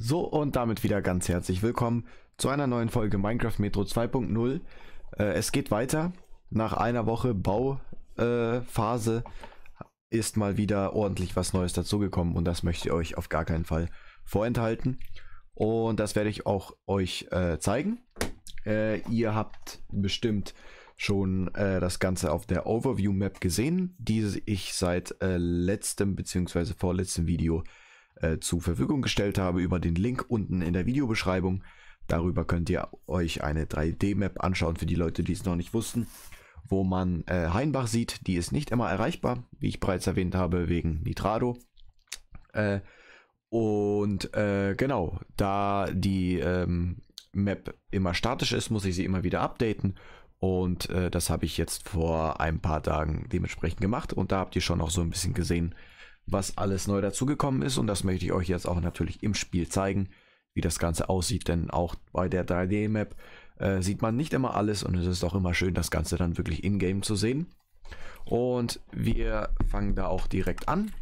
So und damit wieder ganz herzlich willkommen zu einer neuen Folge Minecraft Metro 2.0. Äh, es geht weiter. Nach einer Woche Bauphase äh, ist mal wieder ordentlich was Neues dazugekommen und das möchte ich euch auf gar keinen Fall vorenthalten. Und das werde ich auch euch äh, zeigen. Äh, ihr habt bestimmt schon äh, das Ganze auf der Overview Map gesehen, die ich seit äh, letztem bzw. vorletztem Video äh, äh, zur Verfügung gestellt habe über den Link unten in der Videobeschreibung. Darüber könnt ihr euch eine 3D-Map anschauen für die Leute, die es noch nicht wussten, wo man äh, Heinbach sieht. Die ist nicht immer erreichbar, wie ich bereits erwähnt habe, wegen Nitrado. Äh, und äh, genau, da die ähm, Map immer statisch ist, muss ich sie immer wieder updaten. Und äh, das habe ich jetzt vor ein paar Tagen dementsprechend gemacht. Und da habt ihr schon auch so ein bisschen gesehen, was alles neu dazugekommen ist. Und das möchte ich euch jetzt auch natürlich im Spiel zeigen, wie das Ganze aussieht. Denn auch bei der 3D-Map äh, sieht man nicht immer alles und es ist auch immer schön, das Ganze dann wirklich in-game zu sehen. Und wir fangen da auch direkt an.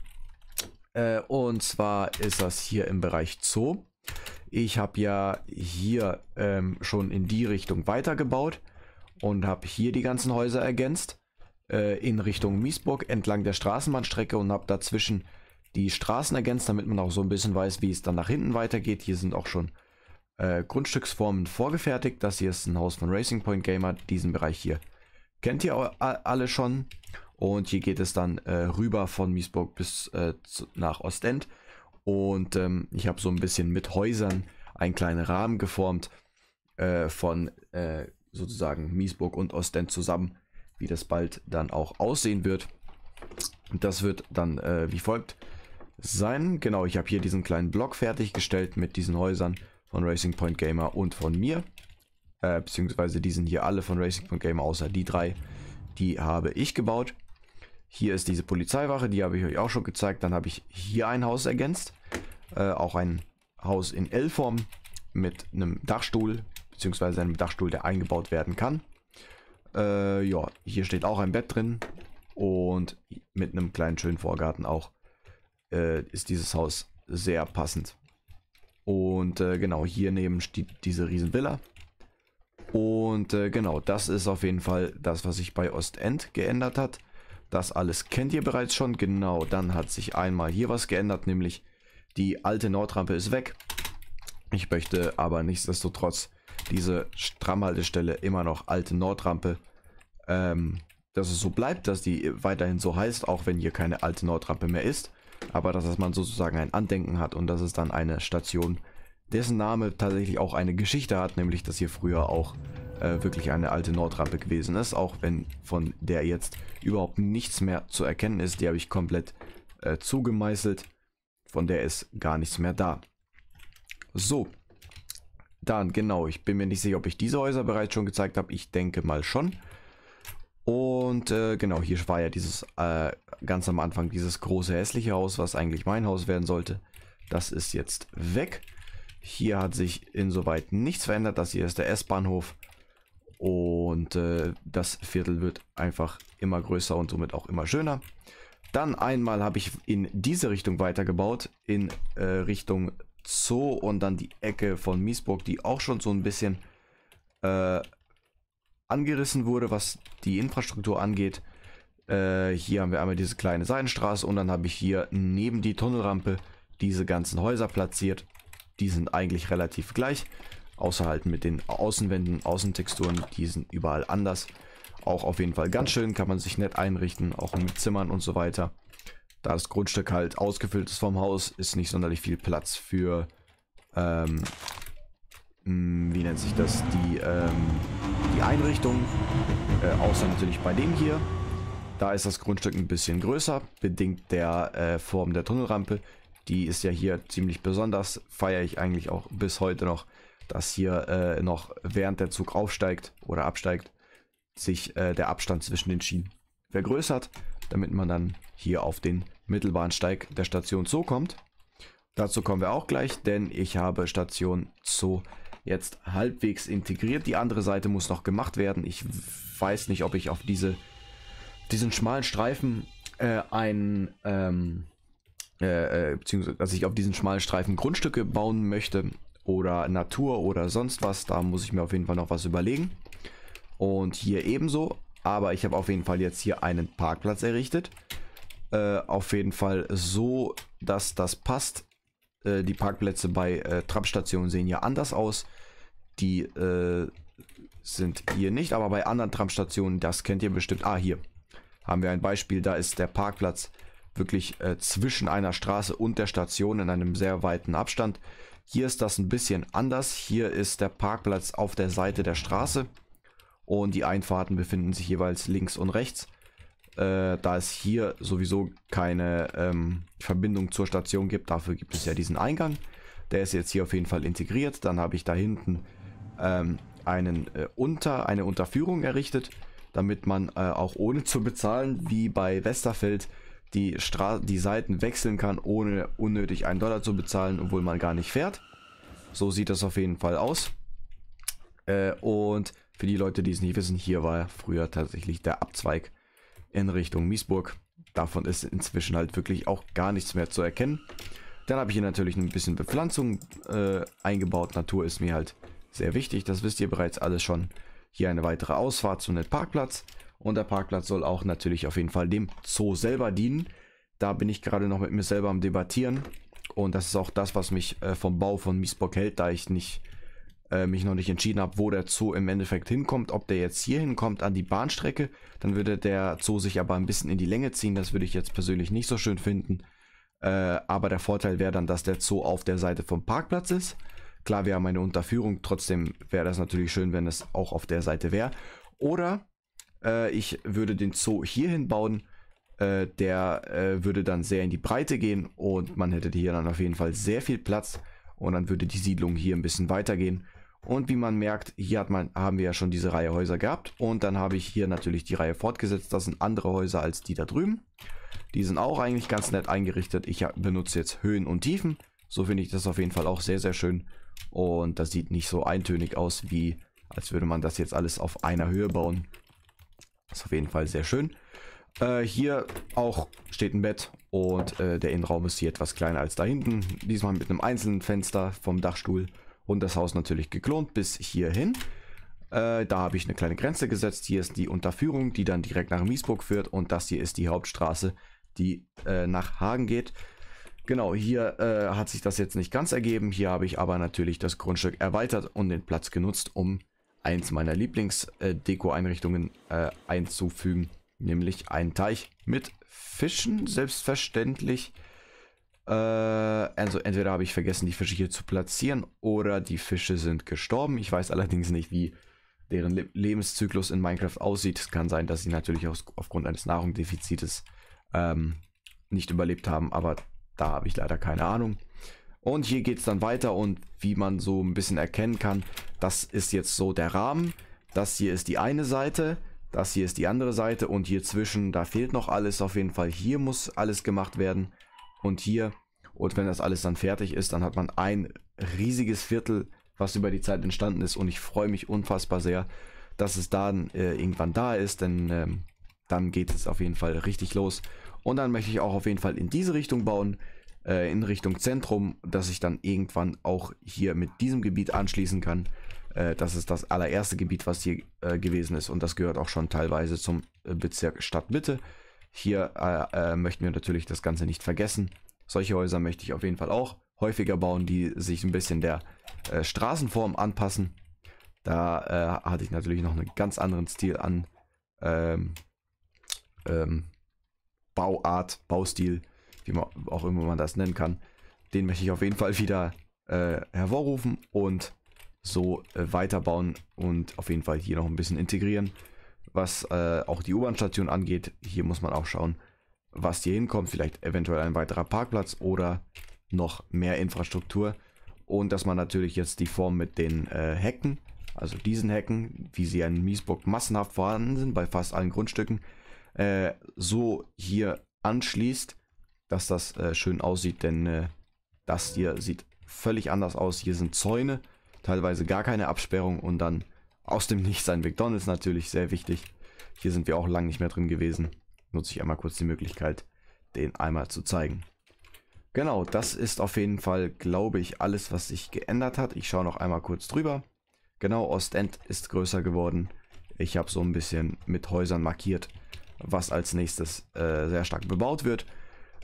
Äh, und zwar ist das hier im Bereich Zoo. Ich habe ja hier ähm, schon in die Richtung weitergebaut und habe hier die ganzen Häuser ergänzt äh, in Richtung Miesburg entlang der Straßenbahnstrecke und habe dazwischen die Straßen ergänzt, damit man auch so ein bisschen weiß, wie es dann nach hinten weitergeht. Hier sind auch schon äh, Grundstücksformen vorgefertigt. Das hier ist ein Haus von Racing Point Gamer. Diesen Bereich hier kennt ihr alle schon. Und hier geht es dann äh, rüber von Miesburg bis äh, zu, nach Ostend. Und ähm, ich habe so ein bisschen mit Häusern einen kleinen Rahmen geformt äh, von äh, sozusagen Miesburg und Ostend zusammen wie das bald dann auch aussehen wird. Das wird dann äh, wie folgt sein. Genau, ich habe hier diesen kleinen Block fertiggestellt mit diesen Häusern von Racing Point Gamer und von mir. Äh, beziehungsweise die sind hier alle von Racing Point Gamer, außer die drei. Die habe ich gebaut. Hier ist diese Polizeiwache, die habe ich euch auch schon gezeigt. Dann habe ich hier ein Haus ergänzt. Äh, auch ein Haus in L-Form mit einem Dachstuhl, beziehungsweise einem Dachstuhl, der eingebaut werden kann. Äh, ja, hier steht auch ein Bett drin. Und mit einem kleinen schönen Vorgarten auch äh, ist dieses Haus sehr passend. Und äh, genau, hier neben steht diese riesen Villa. Und äh, genau, das ist auf jeden Fall das, was sich bei Ostend geändert hat. Das alles kennt ihr bereits schon. Genau, dann hat sich einmal hier was geändert, nämlich die alte Nordrampe ist weg. Ich möchte aber nichtsdestotrotz diese Strammhaltestelle immer noch alte Nordrampe, ähm, dass es so bleibt, dass die weiterhin so heißt, auch wenn hier keine alte Nordrampe mehr ist. Aber dass man sozusagen ein Andenken hat und dass es dann eine Station, dessen Name tatsächlich auch eine Geschichte hat, nämlich dass hier früher auch äh, wirklich eine alte Nordrampe gewesen ist, auch wenn von der jetzt überhaupt nichts mehr zu erkennen ist. Die habe ich komplett äh, zugemeißelt, von der ist gar nichts mehr da. So, dann, genau, ich bin mir nicht sicher, ob ich diese Häuser bereits schon gezeigt habe. Ich denke mal schon. Und äh, genau, hier war ja dieses, äh, ganz am Anfang, dieses große hässliche Haus, was eigentlich mein Haus werden sollte. Das ist jetzt weg. Hier hat sich insoweit nichts verändert. Das hier ist der S-Bahnhof. Und äh, das Viertel wird einfach immer größer und somit auch immer schöner. Dann einmal habe ich in diese Richtung weitergebaut, in äh, Richtung so und dann die Ecke von Miesburg, die auch schon so ein bisschen äh, angerissen wurde, was die Infrastruktur angeht. Äh, hier haben wir einmal diese kleine Seidenstraße und dann habe ich hier neben die Tunnelrampe diese ganzen Häuser platziert. Die sind eigentlich relativ gleich, außer halt mit den Außenwänden, Außentexturen, die sind überall anders. Auch auf jeden Fall ganz schön, kann man sich nett einrichten, auch mit Zimmern und so weiter. Da das Grundstück halt ausgefüllt ist vom Haus, ist nicht sonderlich viel Platz für, ähm, hm, wie nennt sich das, die, ähm, die Einrichtung, äh, außer natürlich bei dem hier. Da ist das Grundstück ein bisschen größer, bedingt der äh, Form der Tunnelrampe. Die ist ja hier ziemlich besonders, feiere ich eigentlich auch bis heute noch, dass hier äh, noch während der Zug aufsteigt oder absteigt, sich äh, der Abstand zwischen den Schienen vergrößert damit man dann hier auf den Mittelbahnsteig der Station Zoo kommt. Dazu kommen wir auch gleich, denn ich habe Station Zoo jetzt halbwegs integriert. Die andere Seite muss noch gemacht werden. Ich weiß nicht, ob ich auf diese, diesen schmalen Streifen äh, ein... Ähm, äh, äh beziehungsweise, dass ich auf diesen schmalen Streifen Grundstücke bauen möchte oder Natur oder sonst was. Da muss ich mir auf jeden Fall noch was überlegen. Und hier ebenso. Aber ich habe auf jeden Fall jetzt hier einen Parkplatz errichtet. Äh, auf jeden Fall so, dass das passt. Äh, die Parkplätze bei äh, Tramstationen sehen ja anders aus. Die äh, sind hier nicht, aber bei anderen Trampstationen, das kennt ihr bestimmt. Ah, hier haben wir ein Beispiel. Da ist der Parkplatz wirklich äh, zwischen einer Straße und der Station in einem sehr weiten Abstand. Hier ist das ein bisschen anders. Hier ist der Parkplatz auf der Seite der Straße. Und die Einfahrten befinden sich jeweils links und rechts. Äh, da es hier sowieso keine ähm, Verbindung zur Station gibt, dafür gibt es ja diesen Eingang. Der ist jetzt hier auf jeden Fall integriert. Dann habe ich da hinten ähm, einen, äh, unter, eine Unterführung errichtet, damit man äh, auch ohne zu bezahlen, wie bei Westerfeld, die, Stra die Seiten wechseln kann, ohne unnötig einen Dollar zu bezahlen, obwohl man gar nicht fährt. So sieht das auf jeden Fall aus. Äh, und für die Leute, die es nicht wissen, hier war früher tatsächlich der Abzweig in Richtung Miesburg. Davon ist inzwischen halt wirklich auch gar nichts mehr zu erkennen. Dann habe ich hier natürlich ein bisschen Bepflanzung äh, eingebaut. Natur ist mir halt sehr wichtig, das wisst ihr bereits alles schon. Hier eine weitere Ausfahrt zu einem Parkplatz. Und der Parkplatz soll auch natürlich auf jeden Fall dem Zoo selber dienen. Da bin ich gerade noch mit mir selber am Debattieren. Und das ist auch das, was mich äh, vom Bau von Miesburg hält, da ich nicht äh, mich noch nicht entschieden habe, wo der Zoo im Endeffekt hinkommt, ob der jetzt hier hinkommt an die Bahnstrecke, dann würde der Zoo sich aber ein bisschen in die Länge ziehen. Das würde ich jetzt persönlich nicht so schön finden. Äh, aber der Vorteil wäre dann, dass der Zoo auf der Seite vom Parkplatz ist. Klar, wir haben eine Unterführung, trotzdem wäre das natürlich schön, wenn es auch auf der Seite wäre. Oder äh, ich würde den Zoo hierhin bauen. Äh, der äh, würde dann sehr in die Breite gehen und man hätte hier dann auf jeden Fall sehr viel Platz und dann würde die Siedlung hier ein bisschen weitergehen und wie man merkt, hier hat man, haben wir ja schon diese Reihe Häuser gehabt. Und dann habe ich hier natürlich die Reihe fortgesetzt. Das sind andere Häuser als die da drüben. Die sind auch eigentlich ganz nett eingerichtet. Ich benutze jetzt Höhen und Tiefen. So finde ich das auf jeden Fall auch sehr, sehr schön. Und das sieht nicht so eintönig aus, wie als würde man das jetzt alles auf einer Höhe bauen. Ist auf jeden Fall sehr schön. Äh, hier auch steht ein Bett und äh, der Innenraum ist hier etwas kleiner als da hinten. Diesmal mit einem einzelnen Fenster vom Dachstuhl und das Haus natürlich geklont bis hierhin. Äh, da habe ich eine kleine Grenze gesetzt. Hier ist die Unterführung, die dann direkt nach Miesburg führt. Und das hier ist die Hauptstraße, die äh, nach Hagen geht. Genau, hier äh, hat sich das jetzt nicht ganz ergeben. Hier habe ich aber natürlich das Grundstück erweitert und den Platz genutzt, um eins meiner Lieblingsdeko-Einrichtungen äh, einzufügen. Nämlich einen Teich mit Fischen, selbstverständlich. Äh, also entweder habe ich vergessen, die Fische hier zu platzieren oder die Fische sind gestorben. Ich weiß allerdings nicht, wie deren Le Lebenszyklus in Minecraft aussieht. Es kann sein, dass sie natürlich aus, aufgrund eines Nahrungsdefizites ähm, nicht überlebt haben, aber da habe ich leider keine Ahnung. Und hier geht es dann weiter und wie man so ein bisschen erkennen kann, das ist jetzt so der Rahmen. Das hier ist die eine Seite, das hier ist die andere Seite und hier zwischen, da fehlt noch alles auf jeden Fall. Hier muss alles gemacht werden und hier. Und wenn das alles dann fertig ist, dann hat man ein riesiges Viertel, was über die Zeit entstanden ist. Und ich freue mich unfassbar sehr, dass es dann äh, irgendwann da ist, denn ähm, dann geht es auf jeden Fall richtig los. Und dann möchte ich auch auf jeden Fall in diese Richtung bauen, äh, in Richtung Zentrum, dass ich dann irgendwann auch hier mit diesem Gebiet anschließen kann. Äh, das ist das allererste Gebiet, was hier äh, gewesen ist und das gehört auch schon teilweise zum äh, Bezirk Stadtmitte. Hier äh, äh, möchten wir natürlich das Ganze nicht vergessen. Solche Häuser möchte ich auf jeden Fall auch häufiger bauen, die sich ein bisschen der äh, Straßenform anpassen. Da äh, hatte ich natürlich noch einen ganz anderen Stil an ähm, ähm, Bauart, Baustil, wie man auch immer man das nennen kann. Den möchte ich auf jeden Fall wieder äh, hervorrufen und so äh, weiterbauen und auf jeden Fall hier noch ein bisschen integrieren was äh, auch die U-Bahn-Station angeht. Hier muss man auch schauen, was hier hinkommt. Vielleicht eventuell ein weiterer Parkplatz oder noch mehr Infrastruktur. Und dass man natürlich jetzt die Form mit den äh, Hecken, also diesen Hecken, wie sie in Miesburg massenhaft vorhanden sind, bei fast allen Grundstücken, äh, so hier anschließt, dass das äh, schön aussieht. Denn äh, das hier sieht völlig anders aus. Hier sind Zäune, teilweise gar keine Absperrung und dann aus dem Nichts ein McDonalds natürlich, sehr wichtig. Hier sind wir auch lang nicht mehr drin gewesen. Nutze ich einmal kurz die Möglichkeit, den einmal zu zeigen. Genau, das ist auf jeden Fall, glaube ich, alles, was sich geändert hat. Ich schaue noch einmal kurz drüber. Genau, Ostend ist größer geworden. Ich habe so ein bisschen mit Häusern markiert, was als nächstes äh, sehr stark bebaut wird.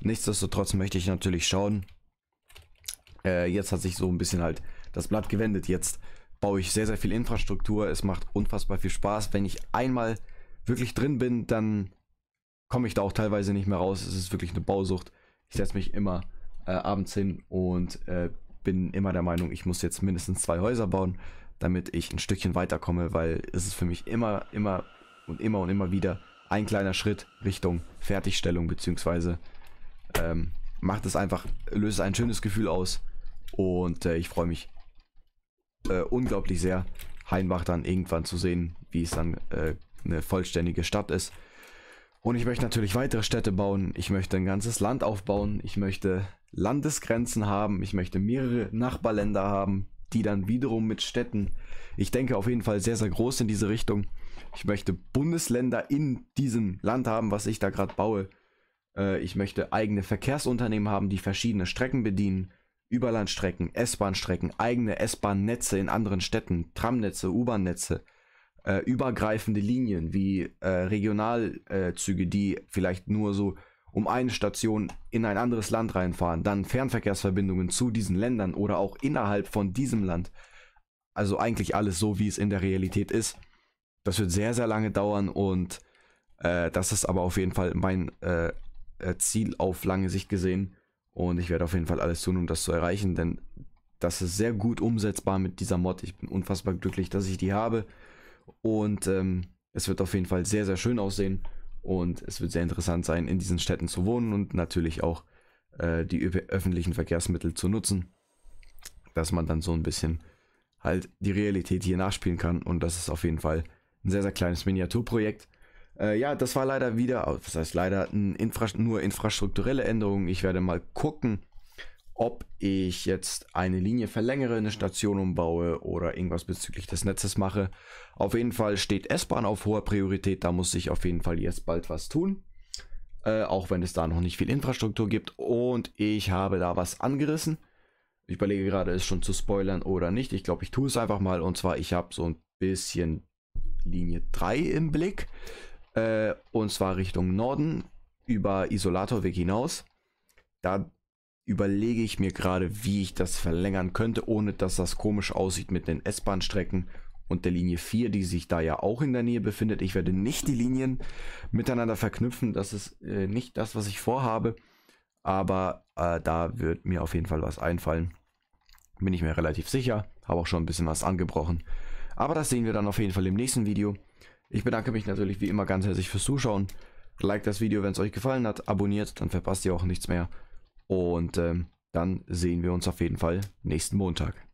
Nichtsdestotrotz möchte ich natürlich schauen. Äh, jetzt hat sich so ein bisschen halt das Blatt gewendet. Jetzt baue ich sehr, sehr viel Infrastruktur. Es macht unfassbar viel Spaß. Wenn ich einmal wirklich drin bin, dann komme ich da auch teilweise nicht mehr raus. Es ist wirklich eine Bausucht. Ich setze mich immer äh, abends hin und äh, bin immer der Meinung, ich muss jetzt mindestens zwei Häuser bauen, damit ich ein Stückchen weiterkomme, weil es ist für mich immer, immer und immer und immer wieder ein kleiner Schritt Richtung Fertigstellung, beziehungsweise ähm, macht es einfach, löst ein schönes Gefühl aus und äh, ich freue mich äh, unglaublich sehr, Heinbach dann irgendwann zu sehen, wie es dann äh, eine vollständige Stadt ist. Und ich möchte natürlich weitere Städte bauen. Ich möchte ein ganzes Land aufbauen. Ich möchte Landesgrenzen haben. Ich möchte mehrere Nachbarländer haben, die dann wiederum mit Städten. Ich denke auf jeden Fall sehr, sehr groß in diese Richtung. Ich möchte Bundesländer in diesem Land haben, was ich da gerade baue. Äh, ich möchte eigene Verkehrsunternehmen haben, die verschiedene Strecken bedienen. Überlandstrecken, S-Bahn-Strecken, eigene S-Bahn-Netze in anderen Städten, Tramnetze, U-Bahn-Netze, äh, übergreifende Linien wie äh, Regionalzüge, die vielleicht nur so um eine Station in ein anderes Land reinfahren, dann Fernverkehrsverbindungen zu diesen Ländern oder auch innerhalb von diesem Land. Also eigentlich alles so, wie es in der Realität ist. Das wird sehr, sehr lange dauern und äh, das ist aber auf jeden Fall mein äh, äh, Ziel auf lange Sicht gesehen und ich werde auf jeden Fall alles tun, um das zu erreichen, denn das ist sehr gut umsetzbar mit dieser Mod. Ich bin unfassbar glücklich, dass ich die habe. Und ähm, es wird auf jeden Fall sehr, sehr schön aussehen. Und es wird sehr interessant sein, in diesen Städten zu wohnen und natürlich auch äh, die öffentlichen Verkehrsmittel zu nutzen. Dass man dann so ein bisschen halt die Realität hier nachspielen kann. Und das ist auf jeden Fall ein sehr, sehr kleines Miniaturprojekt. Äh, ja, das war leider wieder, das heißt leider Infra nur infrastrukturelle Änderungen. Ich werde mal gucken, ob ich jetzt eine Linie verlängere, eine Station umbaue oder irgendwas bezüglich des Netzes mache. Auf jeden Fall steht S-Bahn auf hoher Priorität, da muss ich auf jeden Fall jetzt bald was tun. Äh, auch wenn es da noch nicht viel Infrastruktur gibt. Und ich habe da was angerissen. Ich überlege gerade, es schon zu spoilern oder nicht. Ich glaube, ich tue es einfach mal. Und zwar, ich habe so ein bisschen Linie 3 im Blick. Äh, und zwar Richtung Norden über Isolatorweg hinaus. Da überlege ich mir gerade, wie ich das verlängern könnte, ohne dass das komisch aussieht mit den S-Bahn-Strecken und der Linie 4, die sich da ja auch in der Nähe befindet. Ich werde nicht die Linien miteinander verknüpfen. Das ist äh, nicht das, was ich vorhabe. Aber äh, da wird mir auf jeden Fall was einfallen. Bin ich mir relativ sicher. Habe auch schon ein bisschen was angebrochen. Aber das sehen wir dann auf jeden Fall im nächsten Video. Ich bedanke mich natürlich wie immer ganz herzlich fürs Zuschauen. Like das Video, wenn es euch gefallen hat. Abonniert, dann verpasst ihr auch nichts mehr. Und ähm, dann sehen wir uns auf jeden Fall nächsten Montag.